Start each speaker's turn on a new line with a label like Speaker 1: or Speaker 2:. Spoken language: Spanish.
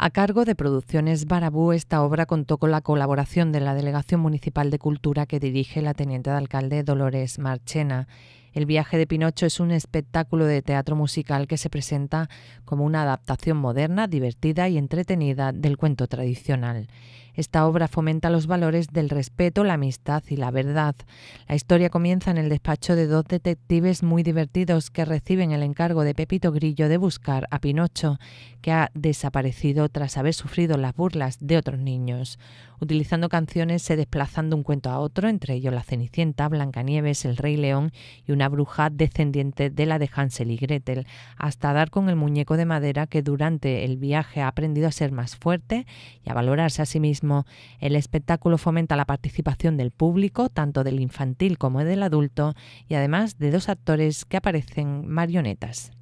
Speaker 1: A cargo de Producciones Barabú, esta obra contó con la colaboración de la Delegación Municipal de Cultura que dirige la Teniente de Alcalde Dolores Marchena el viaje de Pinocho es un espectáculo de teatro musical que se presenta como una adaptación moderna, divertida y entretenida del cuento tradicional. Esta obra fomenta los valores del respeto, la amistad y la verdad. La historia comienza en el despacho de dos detectives muy divertidos que reciben el encargo de Pepito Grillo de buscar a Pinocho, que ha desaparecido tras haber sufrido las burlas de otros niños. Utilizando canciones se desplazan de un cuento a otro, entre ellos La Cenicienta, Blancanieves, El Rey León y una bruja descendiente de la de Hansel y Gretel, hasta dar con el muñeco de madera que durante el viaje ha aprendido a ser más fuerte y a valorarse a sí mismo. El espectáculo fomenta la participación del público, tanto del infantil como del adulto, y además de dos actores que aparecen marionetas.